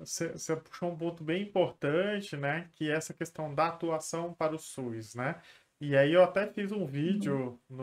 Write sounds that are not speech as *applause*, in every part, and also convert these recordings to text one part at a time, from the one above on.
você é, puxou um ponto bem importante, né? Que é essa questão da atuação para o SUS, né? E aí eu até fiz um vídeo uhum.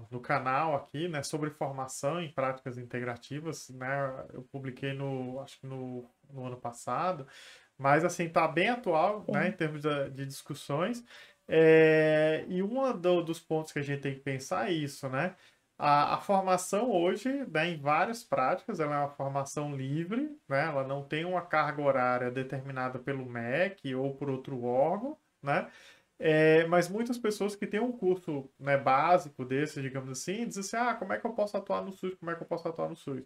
no, no canal aqui, né, sobre formação em práticas integrativas, né? Eu publiquei no, acho que no, no ano passado, mas assim, tá bem atual, né, em termos de, de discussões. É, e um do, dos pontos que a gente tem que pensar é isso, né? A, a, formação hoje, né, em várias práticas, ela é uma formação livre, né, ela não tem uma carga horária determinada pelo MEC ou por outro órgão, né, é, mas muitas pessoas que têm um curso né, básico desse, digamos assim, dizem assim, ah, como é que eu posso atuar no SUS, como é que eu posso atuar no SUS?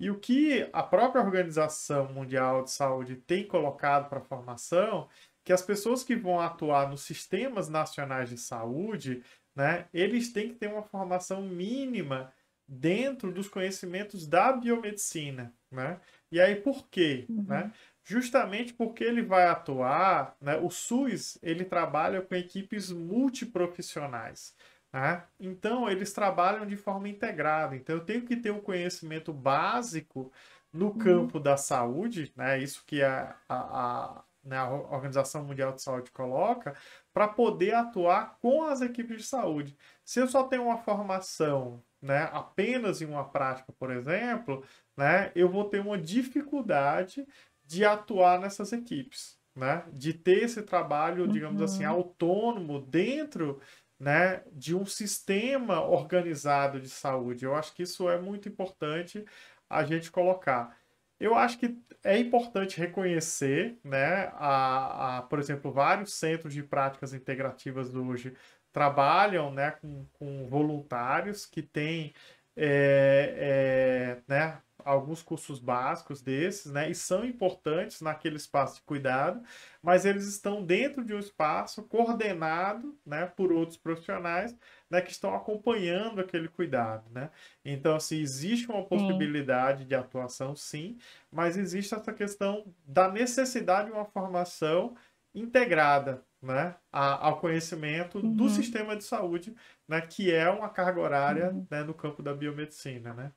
E o que a própria Organização Mundial de Saúde tem colocado para a formação, que as pessoas que vão atuar nos sistemas nacionais de saúde, né? Eles têm que ter uma formação mínima dentro dos conhecimentos da biomedicina, né? E aí por quê, uhum. né? Justamente porque ele vai atuar, né? O SUS ele trabalha com equipes multiprofissionais, né? Então eles trabalham de forma integrada. Então eu tenho que ter um conhecimento básico no uhum. campo uhum. da saúde, né? Isso que é a, a, a né, a Organização Mundial de Saúde coloca, para poder atuar com as equipes de saúde. Se eu só tenho uma formação né, apenas em uma prática, por exemplo, né, eu vou ter uma dificuldade de atuar nessas equipes, né, de ter esse trabalho, digamos assim, uhum. assim, autônomo dentro né, de um sistema organizado de saúde. Eu acho que isso é muito importante a gente colocar. Eu acho que é importante reconhecer, né, a, a, por exemplo, vários centros de práticas integrativas hoje trabalham né, com, com voluntários que têm é, é, né, alguns cursos básicos desses, né? E são importantes naquele espaço de cuidado, mas eles estão dentro de um espaço coordenado, né, por outros profissionais, né, que estão acompanhando aquele cuidado, né? Então, assim, existe uma possibilidade sim. de atuação, sim, mas existe essa questão da necessidade de uma formação integrada, né, a, ao conhecimento uhum. do sistema de saúde, né, que é uma carga horária, uhum. né, no campo da biomedicina, né?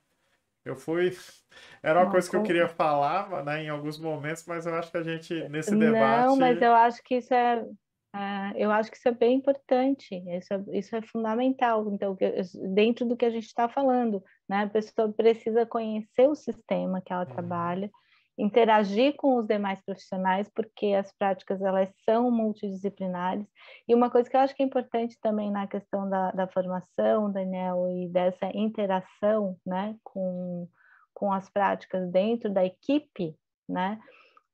Eu fui. Era uma, coisa que eu queria falar né, em alguns momentos, mas eu acho que a gente, nesse debate. Não, mas eu acho que isso é, é. Eu acho que isso é bem importante, isso é, isso é fundamental. Então, dentro do que a gente está falando, né? a pessoa precisa conhecer o sistema que ela hum. trabalha, interagir com os demais profissionais, porque as práticas elas são multidisciplinares. E uma coisa que eu acho que é importante também na questão da, da formação, Daniel, e dessa interação né, com, com as práticas dentro da equipe, né,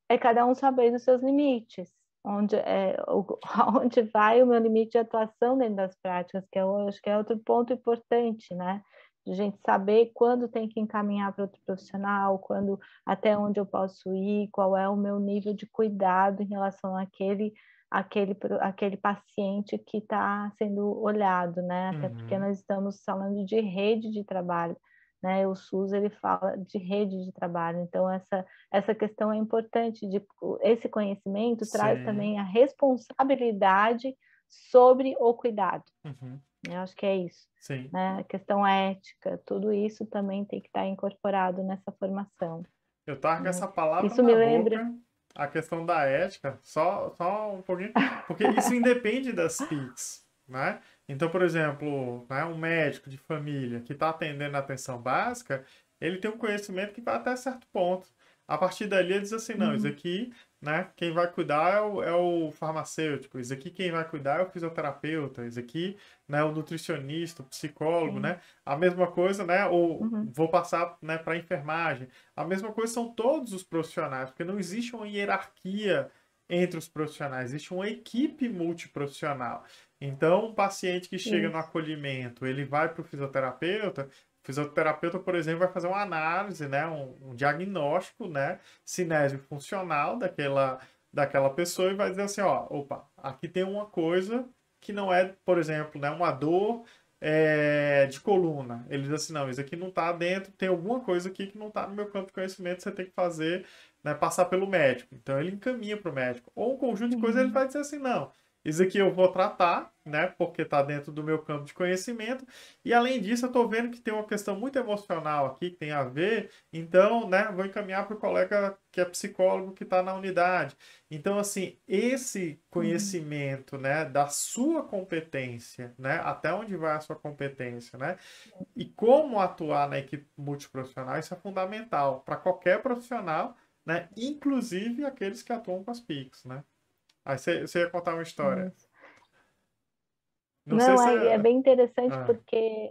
é cada um saber dos seus limites. Onde, é, *laughs* onde vai o meu limite de atuação dentro das práticas, que é eu acho que é outro ponto importante, né? de gente saber quando tem que encaminhar para outro profissional, quando até onde eu posso ir, qual é o meu nível de cuidado em relação àquele aquele, aquele paciente que está sendo olhado, né? Até uhum. porque nós estamos falando de rede de trabalho, né? O SUS ele fala de rede de trabalho, então essa essa questão é importante de esse conhecimento Sim. traz também a responsabilidade sobre o cuidado. Uhum. Eu acho que é isso. Sim. Né? A questão ética, tudo isso também tem que estar incorporado nessa formação. Eu tava com né? essa palavra isso me boca, lembra... a questão da ética, só, só um pouquinho, porque isso independe das PICs, né? Então, por exemplo, né, um médico de família que está atendendo a atenção básica, ele tem um conhecimento que vai até certo ponto. A partir dali ele diz assim, não, uhum. isso aqui né? Quem vai cuidar é o, é o farmacêutico, isso aqui quem vai cuidar é o fisioterapeuta, isso aqui né, o nutricionista, o psicólogo, Sim. né? A mesma coisa, né? Ou uhum. vou passar né, para enfermagem. A mesma coisa são todos os profissionais, porque não existe uma hierarquia entre os profissionais, existe uma equipe multiprofissional. Então, um paciente que chega Sim. no acolhimento, ele vai para o fisioterapeuta, o fisioterapeuta, por exemplo, vai fazer uma análise, né? Um, um diagnóstico, né? Cinésio funcional daquela, daquela pessoa e vai dizer assim, ó, opa, aqui tem uma coisa que não é, por exemplo, né? Uma dor é, de coluna. Ele diz assim, não, isso aqui não está dentro, tem alguma coisa aqui que não está no meu campo de conhecimento, você tem que fazer, né, passar pelo médico. Então ele encaminha para o médico. Ou um conjunto de coisas, ele uhum. vai dizer assim, não, isso aqui eu vou tratar, né? Porque está dentro do meu campo de conhecimento. E além disso, eu estou vendo que tem uma questão muito emocional aqui que tem a ver. Então, né? Vou encaminhar para o colega que é psicólogo que está na unidade. Então, assim, esse conhecimento, né? Da sua competência, né? Até onde vai a sua competência, né? E como atuar na equipe multiprofissional, isso é fundamental para qualquer profissional, né? Inclusive aqueles que atuam com as PICs, né? Aí você, ia contar uma história. Não, não aí se... É, é bem interessante ah. porque.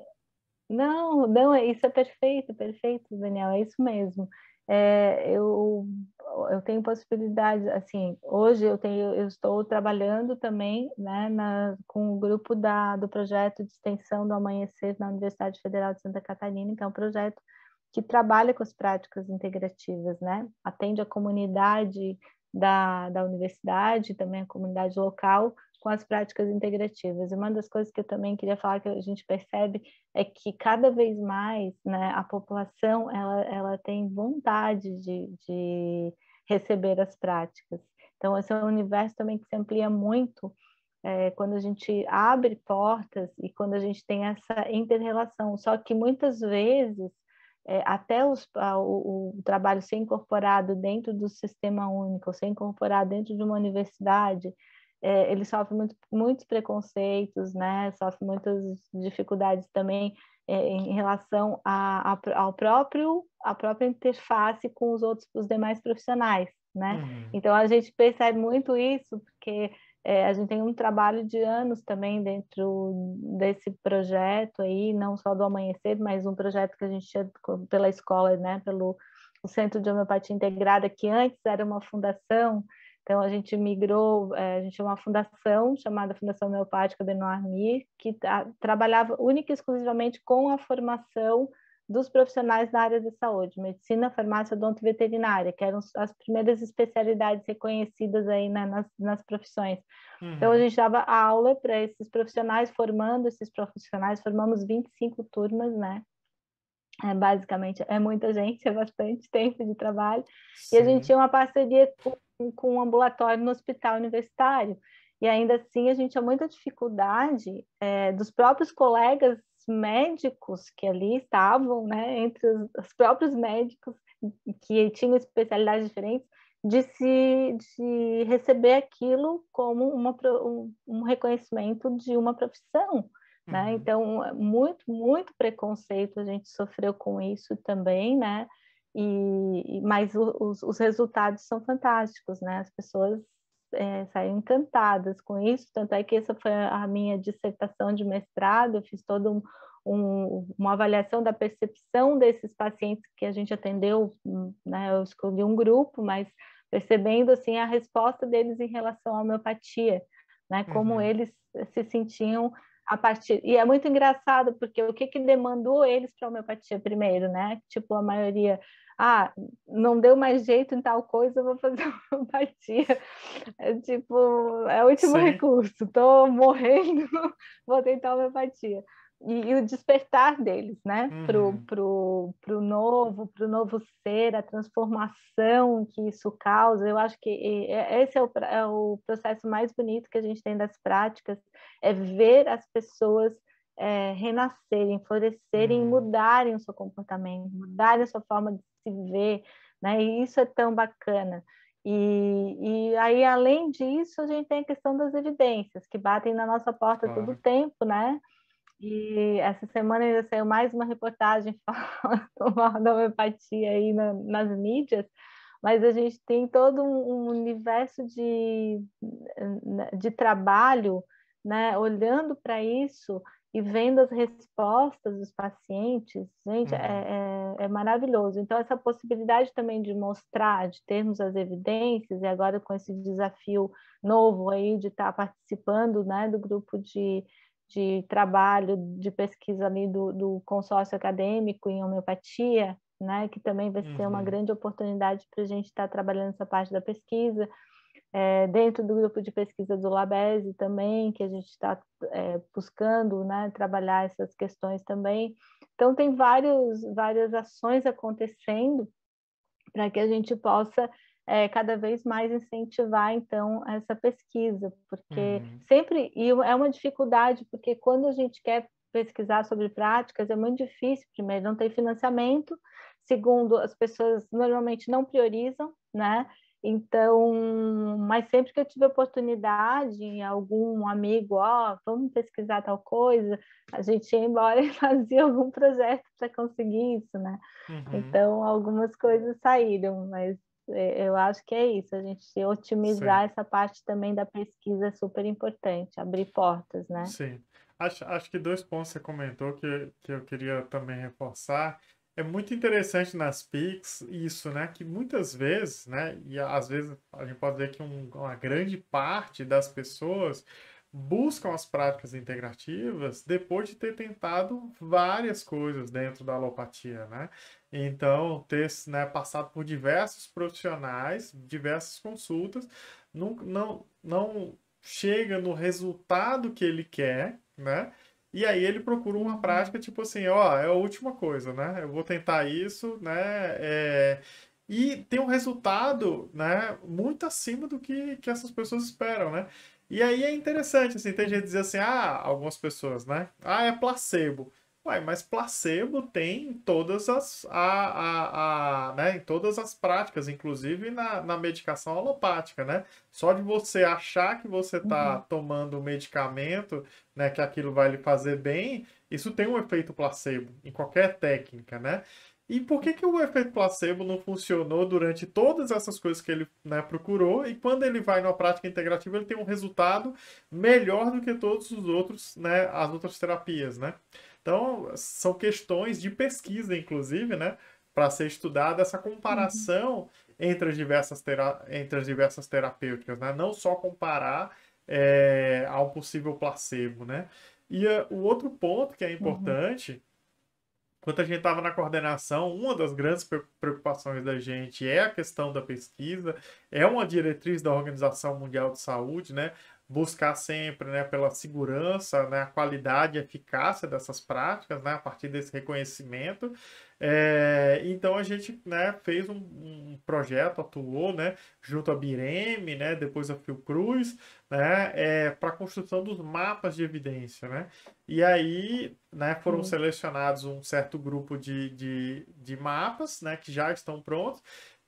Não, não, é, isso é perfeito, perfeito, Daniel, é isso mesmo. É, eu, eu tenho possibilidade, assim, hoje eu tenho, eu estou trabalhando também, né, na, com o grupo da, do projeto de extensão do amanhecer na Universidade Federal de Santa Catarina, que é um projeto que trabalha com as práticas integrativas, né, atende a comunidade da, da universidade, também a comunidade local, com as práticas integrativas. E uma das coisas que eu também queria falar que a gente percebe é que cada vez mais né, a população ela, ela tem vontade de, de receber as práticas. Então, esse é um universo também que se amplia muito é, quando a gente abre portas e quando a gente tem essa interrelação. Só que muitas vezes é, até os, a, o, o, trabalho ser incorporado dentro do sistema único, ser incorporado dentro de uma universidade, é, ele sofre muito, muitos preconceitos, né? sofre muitas dificuldades também é, em relação a, a, ao próprio, a própria interface com os outros, os demais profissionais. Né? Uhum. Então a gente percebe muito isso, porque é, a gente tem um trabalho de anos também dentro desse projeto aí, não só do Amanhecer, mas um projeto que a gente tinha pela escola, né, pelo Centro de Homeopatia Integrada, que antes era uma fundação, então a gente migrou, é, a gente tinha uma fundação chamada Fundação Homeopática Benoît Mir, que a, trabalhava única e exclusivamente com a formação dos profissionais da área da saúde, medicina, farmácia, odonto e veterinária, que eram as primeiras especialidades reconhecidas aí nas, nas, profissões. Uhum. Então, a uhum. gente dava aula para esses profissionais, formando esses profissionais, formamos 25 turmas, né? É, basicamente, é muita gente, *laughs* é bastante tempo de trabalho. Sim. E a gente tinha uma parceria com, com um ambulatório no hospital universitário. E ainda assim, a gente tinha muita dificuldade é, dos próprios colegas médicos que ali estavam, né, entre os, os próprios médicos que tinham especialidades diferentes, de se de receber aquilo como uma, um, um reconhecimento de uma profissão. Né? Uhum. Então, é muito, muito preconceito a gente sofreu com isso também, né? E, mas os, os resultados são fantásticos, né? As pessoas é, saíram encantadas com isso, tanto é que essa foi a minha dissertação de mestrado, eu fiz toda um, um, uma avaliação da percepção desses pacientes que a gente atendeu, hum, né? eu escolhi um grupo, mas percebendo assim a resposta deles em relação à homeopatia, né? como uhum. eles se sentiam a partir e é muito engraçado porque o que que demandou eles para homeopatia primeiro, né? Tipo a maioria ah, não deu mais jeito em tal coisa, vou fazer *laughs* uma empatia. É tipo, é o último Sim. recurso, estou morrendo, *laughs* vou tentar uma empatia. E, e o despertar deles, né? Uhum. Pro, pro, pro novo, pro novo ser, a transformação que isso causa. Eu acho que esse é o, é o processo mais bonito que a gente tem das práticas, é ver as pessoas é, renascerem, florescerem, uhum. mudarem o seu comportamento, mudarem a sua forma de se vê, né? E isso é tão bacana. E, e aí, além disso, a gente tem a questão das evidências, que batem na nossa porta claro. todo o tempo, né? E essa semana ainda saiu mais uma reportagem *laughs* falando da homeopatia aí na, nas mídias, mas a gente tem todo um universo de, de trabalho né, olhando para isso e vendo as respostas dos pacientes, gente, uhum. é, é, é, maravilhoso. Então, essa possibilidade também de mostrar, de termos as evidências, e agora com esse desafio novo aí de estar tá participando né, do grupo de, de trabalho, de pesquisa ali do, do consórcio acadêmico em homeopatia, né, que também vai uhum. ser uma uhum. grande oportunidade para a gente estar tá trabalhando essa parte da pesquisa é, dentro do grupo de pesquisa do Labese também, que a gente está é, buscando né, trabalhar essas questões também. Então, tem vários, várias ações acontecendo para que a gente possa é, cada vez mais incentivar, então, essa pesquisa, porque uhum. sempre, e é uma dificuldade, porque quando a gente quer pesquisar sobre práticas, é muito difícil, primeiro, não tem financiamento, segundo, as pessoas normalmente não priorizam, né? Então, mas sempre que eu tive oportunidade, algum amigo, ó, oh, vamos pesquisar tal coisa, a gente ia embora *laughs* e fazia algum projeto para conseguir isso, né? Uhum. Então, algumas coisas saíram, mas é, eu acho que é isso, a gente otimizar Sim. essa parte também da pesquisa é super importante, abrir portas, né? Sim. Acho, acho que dois pontos você comentou que, que eu queria também reforçar é muito interessante nas PICs isso, né? Que muitas vezes, né? E às vezes a gente pode ver que um, uma grande parte das pessoas buscam as práticas integrativas depois de ter tentado várias coisas dentro da alopatia, né? Então, ter né, passado por diversos profissionais, diversas consultas, não, não, não chega no resultado que ele quer, né? E aí ele procura uma prática, tipo assim, ó, é a última coisa, né? Eu vou tentar isso, né? É... E tem um resultado, né, muito acima do que, que essas pessoas esperam, né? E aí é interessante, assim, tem gente que diz assim, ah, algumas pessoas, né? Ah, é placebo. Uai, mas placebo tem em todas as, a, a, a, né, em todas as práticas, inclusive na, na medicação alopática, né? Só de você achar que você está uhum. tomando um medicamento, né, que aquilo vai lhe fazer bem, isso tem um efeito placebo em qualquer técnica, né? E por que, que o efeito placebo não funcionou durante todas essas coisas que ele né, procurou? E quando ele vai na prática integrativa, ele tem um resultado melhor do que todos os outros, né, as outras terapias, né? Então, são questões de pesquisa, inclusive, né? Para ser estudada essa uhum. comparação entre as diversas, tera... entre as diversas terapêuticas, né? Não só comparar é, ao possível placebo, né? E uh, o outro ponto que é uhum. importante, uhum. quando a gente estava na coordenação, uma das grandes preocupações da gente é a questão da pesquisa, é uma diretriz da Organização Mundial de Saúde, né? buscar sempre né, pela segurança, né, a qualidade e eficácia dessas práticas, né, a partir desse reconhecimento. É, então a gente né, fez um, um, projeto, atuou né, junto à Bireme, né, depois a Fiocruz, né, é, eh, para a construção dos mapas de evidência. Né? E aí né, foram uhum. selecionados um certo grupo de, de, de mapas né, que já estão prontos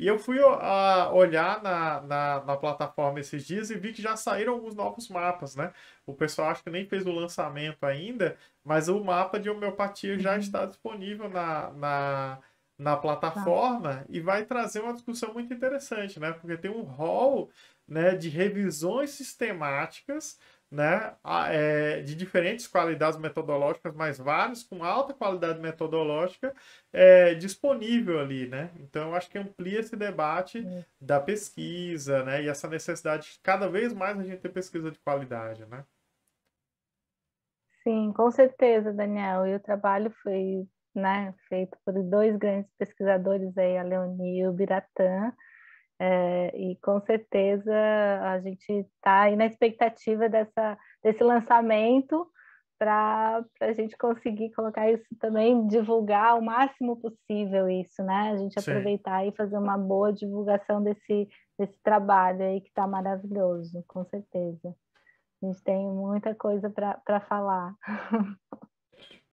e eu fui a, olhar na, na, na, plataforma esses dias e vi que já saíram alguns novos mapas, né? O pessoal acho que nem fez o lançamento ainda, mas o mapa de homeopatia já uhum. está disponível na, na, na plataforma tá. e vai trazer uma discussão muito interessante, né? Porque tem um rol né, de revisões sistemáticas né, ah, é, de diferentes qualidades metodológicas, mas vários com alta qualidade metodológica é, disponível ali, né? Então, acho que amplia esse debate é. da pesquisa, né, e essa necessidade de cada vez mais a gente ter pesquisa de qualidade, né? Sim, com certeza, Daniel. E o trabalho foi né, feito por dois grandes pesquisadores aí, a Leonie e o Biratã, é, e com certeza a gente está aí na expectativa dessa, desse lançamento para a gente conseguir colocar isso também, divulgar o máximo possível isso, né? A gente Sim. aproveitar e fazer uma boa divulgação desse, desse trabalho aí que está maravilhoso, com certeza. A gente tem muita coisa para falar. *laughs*